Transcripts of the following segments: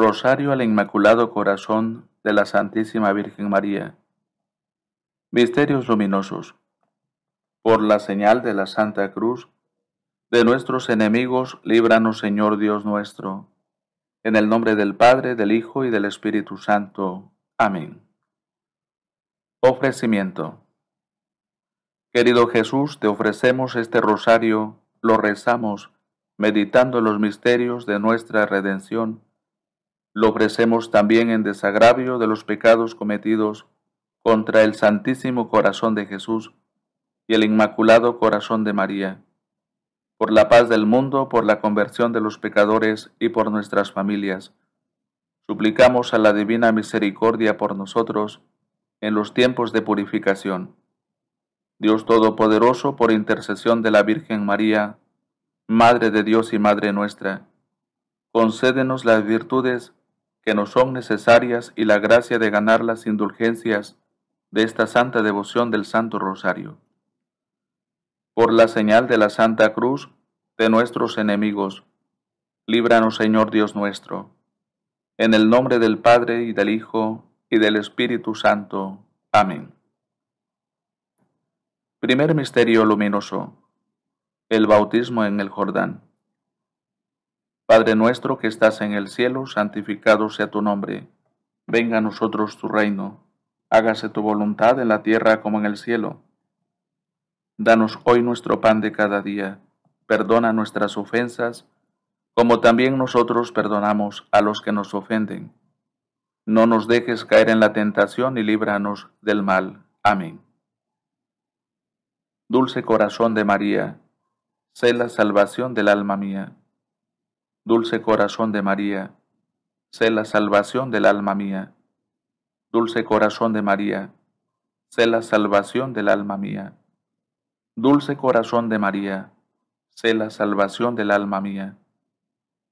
Rosario al Inmaculado Corazón de la Santísima Virgen María. Misterios luminosos. Por la señal de la Santa Cruz, de nuestros enemigos, líbranos Señor Dios nuestro. En el nombre del Padre, del Hijo y del Espíritu Santo. Amén. Ofrecimiento. Querido Jesús, te ofrecemos este rosario, lo rezamos, meditando los misterios de nuestra redención lo ofrecemos también en desagravio de los pecados cometidos contra el Santísimo Corazón de Jesús y el Inmaculado Corazón de María, por la paz del mundo, por la conversión de los pecadores y por nuestras familias. Suplicamos a la divina misericordia por nosotros en los tiempos de purificación. Dios Todopoderoso, por intercesión de la Virgen María, Madre de Dios y Madre nuestra, concédenos las virtudes que nos son necesarias y la gracia de ganar las indulgencias de esta santa devoción del Santo Rosario. Por la señal de la Santa Cruz de nuestros enemigos, líbranos Señor Dios nuestro. En el nombre del Padre y del Hijo y del Espíritu Santo. Amén. Primer misterio luminoso. El bautismo en el Jordán. Padre nuestro que estás en el cielo, santificado sea tu nombre. Venga a nosotros tu reino. Hágase tu voluntad en la tierra como en el cielo. Danos hoy nuestro pan de cada día. Perdona nuestras ofensas, como también nosotros perdonamos a los que nos ofenden. No nos dejes caer en la tentación y líbranos del mal. Amén. Dulce corazón de María, sé la salvación del alma mía. Dulce corazón de María, sé la salvación del alma mía. Dulce corazón de María, sé la salvación del alma mía. Dulce corazón de María, sé la salvación del alma mía.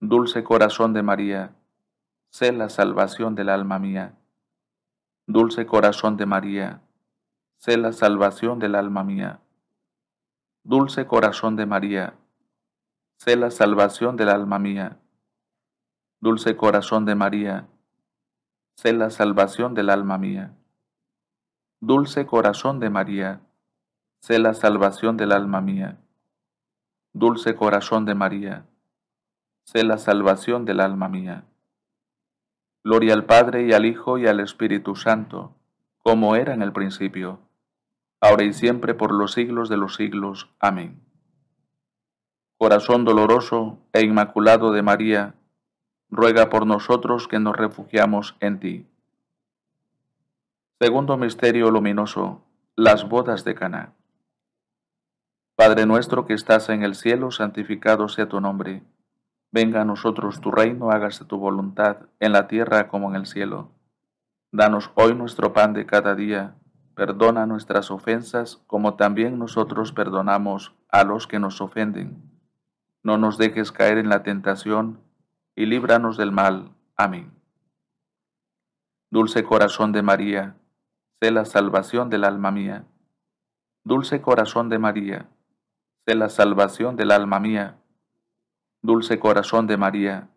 Dulce corazón de María, sé la salvación del alma mía. Dulce corazón de María, sé la salvación del alma mía. Dulce corazón de María, sé la salvación del alma mía. Dulce corazón de María, sé la salvación del alma mía. Dulce corazón de María, sé la salvación del alma mía. Dulce corazón de María, sé la salvación del alma mía. Gloria al Padre y al Hijo y al Espíritu Santo, como era en el principio, ahora y siempre por los siglos de los siglos. Amén. Corazón doloroso e inmaculado de María, ruega por nosotros que nos refugiamos en ti. Segundo misterio luminoso, las bodas de Caná. Padre nuestro que estás en el cielo, santificado sea tu nombre. Venga a nosotros tu reino, hágase tu voluntad, en la tierra como en el cielo. Danos hoy nuestro pan de cada día. Perdona nuestras ofensas, como también nosotros perdonamos a los que nos ofenden no nos dejes caer en la tentación, y líbranos del mal. Amén. Dulce corazón de María, sé la salvación del alma mía. Dulce corazón de María, sé la salvación del alma mía. Dulce corazón de María,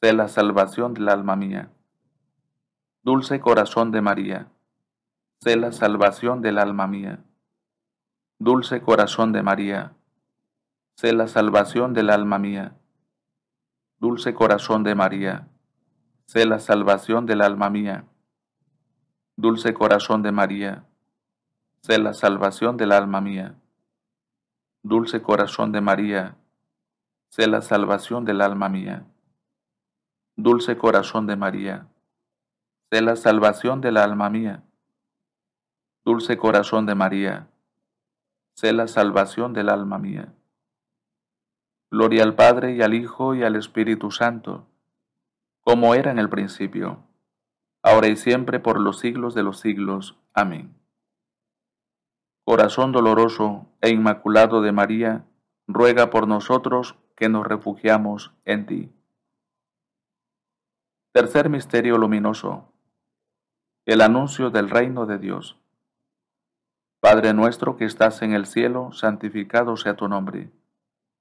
sé la salvación del alma mía. Dulce corazón de María, sé la salvación del alma mía. Dulce corazón de María, sé la salvación del alma mía. Dulce corazón de María, sé la salvación del alma mía. Dulce corazón de María, sé la salvación del alma mía. Dulce corazón de María, sé la salvación del alma mía. Dulce corazón de María, sé la salvación del alma mía. Dulce corazón de María, sé la salvación del alma mía. Gloria al Padre y al Hijo y al Espíritu Santo, como era en el principio, ahora y siempre por los siglos de los siglos. Amén. Corazón doloroso e inmaculado de María, ruega por nosotros que nos refugiamos en ti. Tercer misterio luminoso. El anuncio del reino de Dios. Padre nuestro que estás en el cielo, santificado sea tu nombre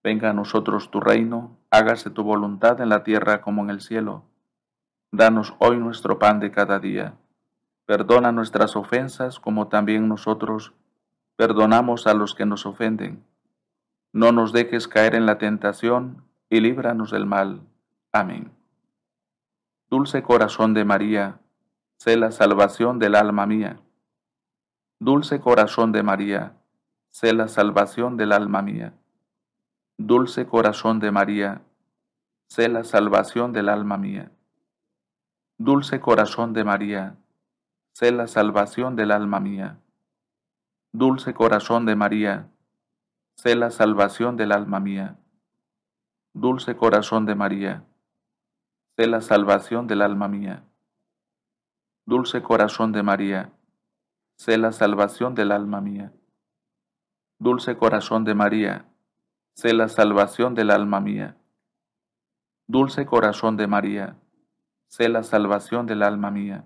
Venga a nosotros tu reino, hágase tu voluntad en la tierra como en el cielo. Danos hoy nuestro pan de cada día. Perdona nuestras ofensas como también nosotros perdonamos a los que nos ofenden. No nos dejes caer en la tentación y líbranos del mal. Amén. Dulce corazón de María, sé la salvación del alma mía. Dulce corazón de María, sé la salvación del alma mía. Dulce corazón de María, sé la salvación del alma mía. Dulce corazón de María, sé la salvación del alma mía. Dulce corazón de María, sé la salvación del alma mía. Dulce corazón de María, sé la salvación del alma mía. Dulce corazón de María, sé la salvación del alma mía. Dulce corazón de María, sé la salvación del alma mía. Dulce corazón de María, sé la salvación del alma mía.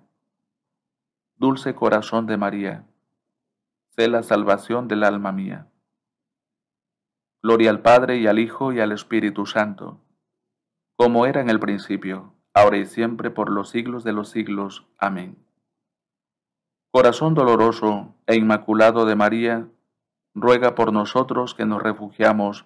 Dulce corazón de María, sé la salvación del alma mía. Gloria al Padre y al Hijo y al Espíritu Santo, como era en el principio, ahora y siempre, por los siglos de los siglos. Amén. Corazón doloroso e inmaculado de María, ruega por nosotros que nos refugiamos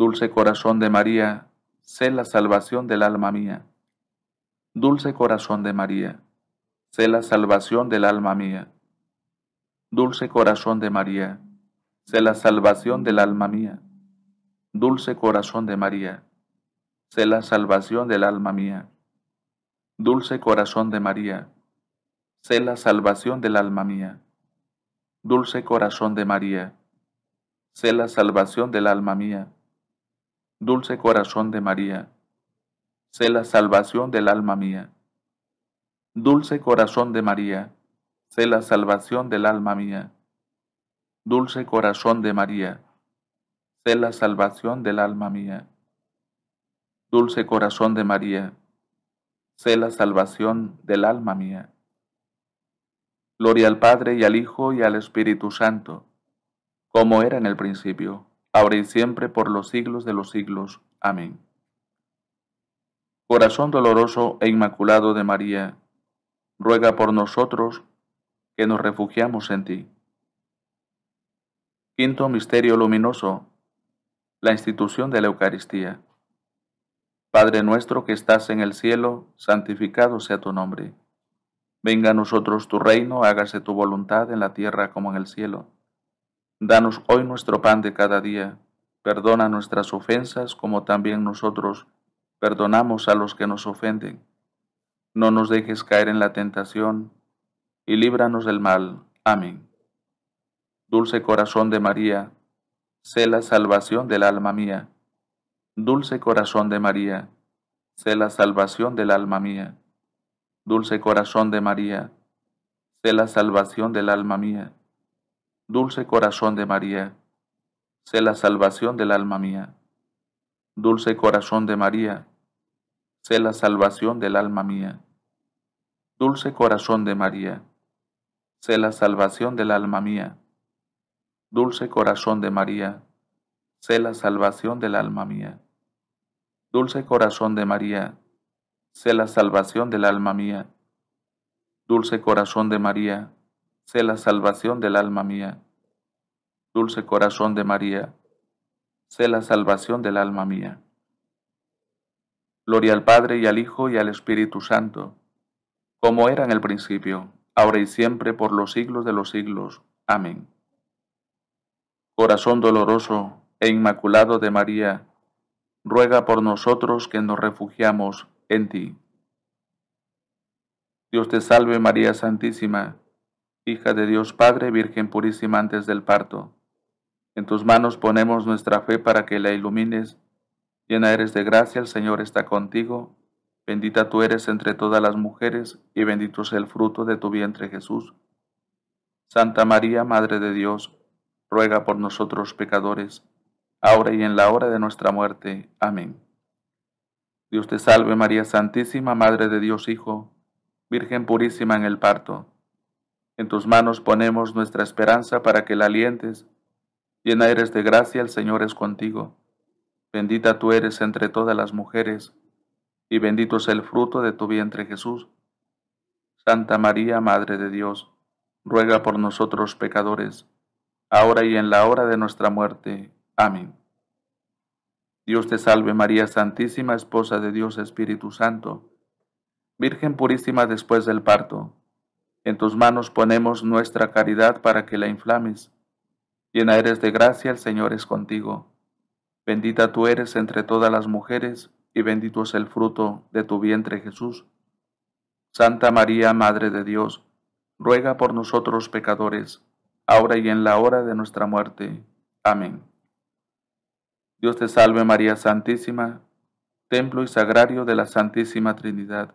Dulce corazón de María, sé la salvación del alma mía. Dulce corazón de María, sé la salvación del alma mía. Dulce corazón de María, sé la salvación del alma mía. Dulce corazón de María, sé la salvación del alma mía. Dulce corazón de María, sé la salvación del alma mía. Dulce corazón de María, sé la salvación del alma mía. Dulce corazón de María, sé la salvación del alma mía. Dulce corazón de María, sé la salvación del alma mía. Dulce corazón de María, sé la salvación del alma mía. Dulce corazón de María, sé la salvación del alma mía. Gloria al Padre y al Hijo y al Espíritu Santo, como era en el principio, ahora y siempre, por los siglos de los siglos. Amén. Corazón doloroso e inmaculado de María, ruega por nosotros que nos refugiamos en ti. Quinto Misterio Luminoso. La institución de la Eucaristía. Padre nuestro que estás en el cielo, santificado sea tu nombre. Venga a nosotros tu reino, hágase tu voluntad en la tierra como en el cielo. Danos hoy nuestro pan de cada día. Perdona nuestras ofensas como también nosotros perdonamos a los que nos ofenden. No nos dejes caer en la tentación y líbranos del mal. Amén. Dulce corazón de María, sé la salvación del alma mía. Dulce corazón de María, sé la salvación del alma mía. Dulce corazón de María, sé la salvación del alma mía. Dulce corazón de María, sé la salvación del alma mía. Dulce corazón de María, sé la salvación del alma mía. Dulce corazón de María, sé la salvación del alma mía. Dulce corazón de María, sé la salvación del alma mía. Dulce corazón de María, sé la salvación del alma mía. Dulce corazón de María, sé la salvación del alma mía. Dulce corazón de María, sé la salvación del alma mía. Gloria al Padre y al Hijo y al Espíritu Santo, como era en el principio, ahora y siempre, por los siglos de los siglos. Amén. Corazón doloroso e inmaculado de María, ruega por nosotros que nos refugiamos en ti. Dios te salve María Santísima hija de Dios Padre, Virgen purísima antes del parto. En tus manos ponemos nuestra fe para que la ilumines. Llena eres de gracia, el Señor está contigo. Bendita tú eres entre todas las mujeres, y bendito es el fruto de tu vientre Jesús. Santa María, Madre de Dios, ruega por nosotros pecadores, ahora y en la hora de nuestra muerte. Amén. Dios te salve María Santísima, Madre de Dios Hijo, Virgen purísima en el parto. En tus manos ponemos nuestra esperanza para que la alientes. Llena eres de gracia, el Señor es contigo. Bendita tú eres entre todas las mujeres, y bendito es el fruto de tu vientre Jesús. Santa María, Madre de Dios, ruega por nosotros pecadores, ahora y en la hora de nuestra muerte. Amén. Dios te salve María Santísima, Esposa de Dios Espíritu Santo, Virgen purísima después del parto en tus manos ponemos nuestra caridad para que la inflames. Llena eres de gracia, el Señor es contigo. Bendita tú eres entre todas las mujeres, y bendito es el fruto de tu vientre Jesús. Santa María, Madre de Dios, ruega por nosotros pecadores, ahora y en la hora de nuestra muerte. Amén. Dios te salve María Santísima, templo y sagrario de la Santísima Trinidad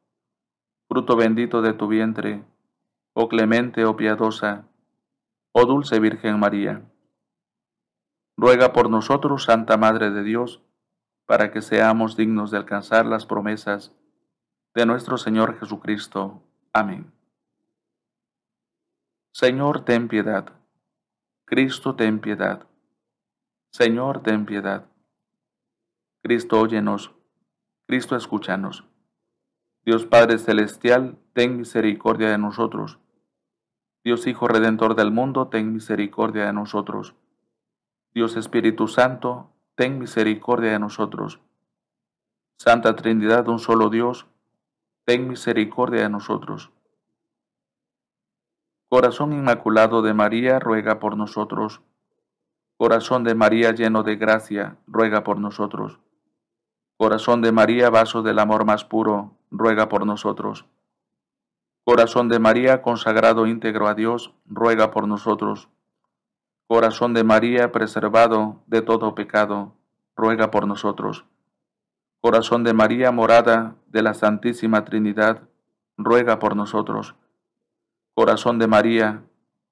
fruto bendito de tu vientre, oh clemente, oh piadosa, oh dulce Virgen María. Ruega por nosotros, Santa Madre de Dios, para que seamos dignos de alcanzar las promesas de nuestro Señor Jesucristo. Amén. Señor, ten piedad. Cristo, ten piedad. Señor, ten piedad. Cristo, óyenos. Cristo, escúchanos. Dios Padre Celestial, ten misericordia de nosotros. Dios Hijo Redentor del mundo, ten misericordia de nosotros. Dios Espíritu Santo, ten misericordia de nosotros. Santa Trinidad, un solo Dios, ten misericordia de nosotros. Corazón Inmaculado de María, ruega por nosotros. Corazón de María lleno de gracia, ruega por nosotros. Corazón de María, vaso del amor más puro, ruega por nosotros. Corazón de María, consagrado íntegro a Dios, ruega por nosotros. Corazón de María, preservado de todo pecado, ruega por nosotros. Corazón de María, morada de la Santísima Trinidad, ruega por nosotros. Corazón de María,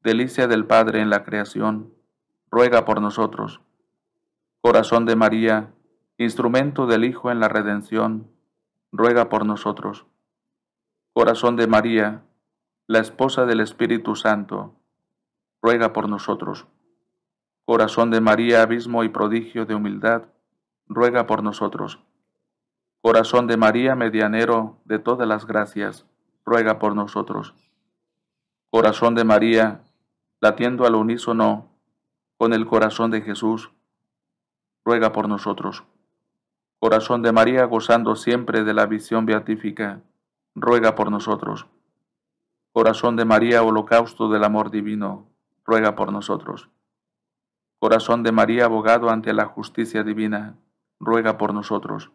delicia del Padre en la creación, ruega por nosotros. Corazón de María, instrumento del Hijo en la redención, ruega por nosotros. Corazón de María, la esposa del Espíritu Santo, ruega por nosotros. Corazón de María, abismo y prodigio de humildad, ruega por nosotros. Corazón de María, medianero de todas las gracias, ruega por nosotros. Corazón de María, latiendo al unísono con el corazón de Jesús, ruega por nosotros. Corazón de María, gozando siempre de la visión beatífica, ruega por nosotros. Corazón de María, holocausto del amor divino, ruega por nosotros. Corazón de María, abogado ante la justicia divina, ruega por nosotros.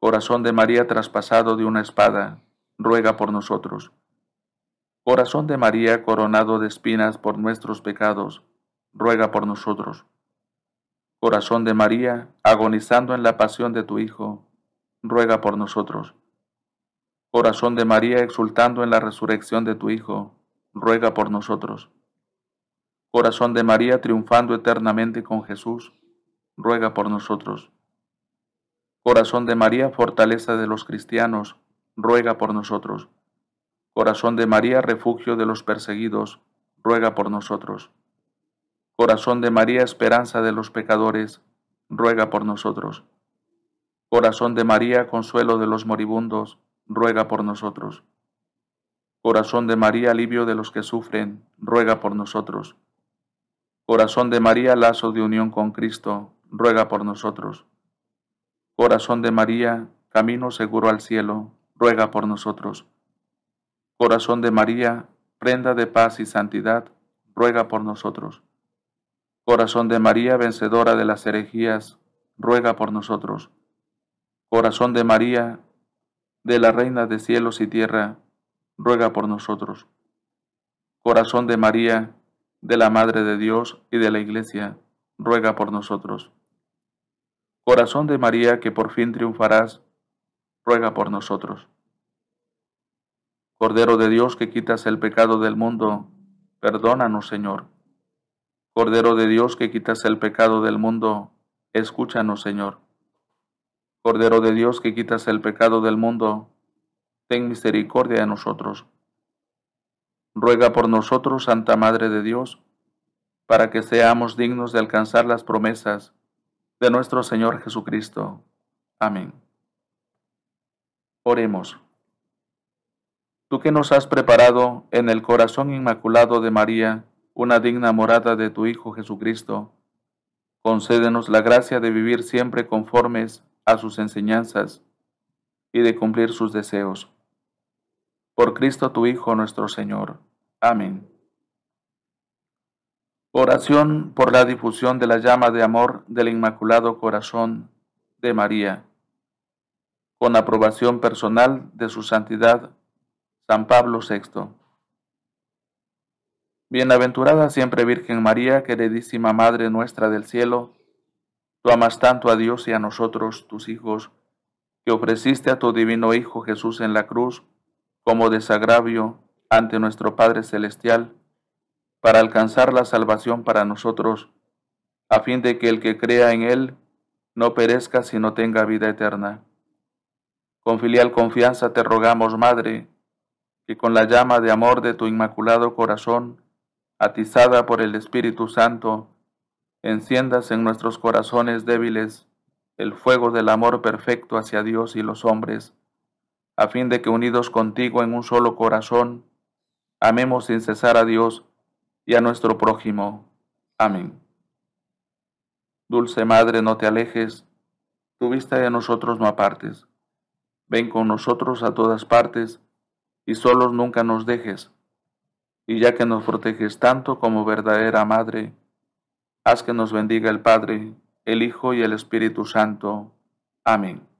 Corazón de María, traspasado de una espada, ruega por nosotros. Corazón de María, coronado de espinas por nuestros pecados, ruega por nosotros. Corazón de María, agonizando en la pasión de tu Hijo, ruega por nosotros. Corazón de María, exultando en la resurrección de tu Hijo, ruega por nosotros. Corazón de María, triunfando eternamente con Jesús, ruega por nosotros. Corazón de María, fortaleza de los cristianos, ruega por nosotros. Corazón de María, refugio de los perseguidos, ruega por nosotros. Corazón de María, esperanza de los pecadores, ruega por nosotros. Corazón de María, consuelo de los moribundos, ruega por nosotros. Corazón de María, alivio de los que sufren, ruega por nosotros. Corazón de María, lazo de unión con Cristo, ruega por nosotros. Corazón de María, camino seguro al cielo, ruega por nosotros. Corazón de María, prenda de paz y santidad, ruega por nosotros. Corazón de María, vencedora de las herejías, ruega por nosotros. Corazón de María, de la Reina de cielos y tierra, ruega por nosotros. Corazón de María, de la Madre de Dios y de la Iglesia, ruega por nosotros. Corazón de María, que por fin triunfarás, ruega por nosotros. Cordero de Dios, que quitas el pecado del mundo, perdónanos, Señor. Cordero de Dios que quitas el pecado del mundo, escúchanos, Señor. Cordero de Dios que quitas el pecado del mundo, ten misericordia de nosotros. Ruega por nosotros, Santa Madre de Dios, para que seamos dignos de alcanzar las promesas de nuestro Señor Jesucristo. Amén. Oremos. Tú que nos has preparado en el corazón inmaculado de María, una digna morada de tu Hijo Jesucristo. Concédenos la gracia de vivir siempre conformes a sus enseñanzas y de cumplir sus deseos. Por Cristo tu Hijo nuestro Señor. Amén. Oración por la difusión de la llama de amor del Inmaculado Corazón de María, con aprobación personal de su santidad, San Pablo VI. Bienaventurada siempre Virgen María, queridísima Madre nuestra del cielo, tú amas tanto a Dios y a nosotros, tus hijos, que ofreciste a tu divino Hijo Jesús en la cruz como desagravio ante nuestro Padre Celestial, para alcanzar la salvación para nosotros, a fin de que el que crea en Él no perezca sino tenga vida eterna. Con filial confianza te rogamos, Madre, que con la llama de amor de tu inmaculado corazón Batizada por el Espíritu Santo, enciendas en nuestros corazones débiles el fuego del amor perfecto hacia Dios y los hombres, a fin de que unidos contigo en un solo corazón, amemos sin cesar a Dios y a nuestro prójimo. Amén. Dulce Madre, no te alejes, tu vista de nosotros no apartes. Ven con nosotros a todas partes, y solos nunca nos dejes y ya que nos proteges tanto como verdadera Madre, haz que nos bendiga el Padre, el Hijo y el Espíritu Santo. Amén.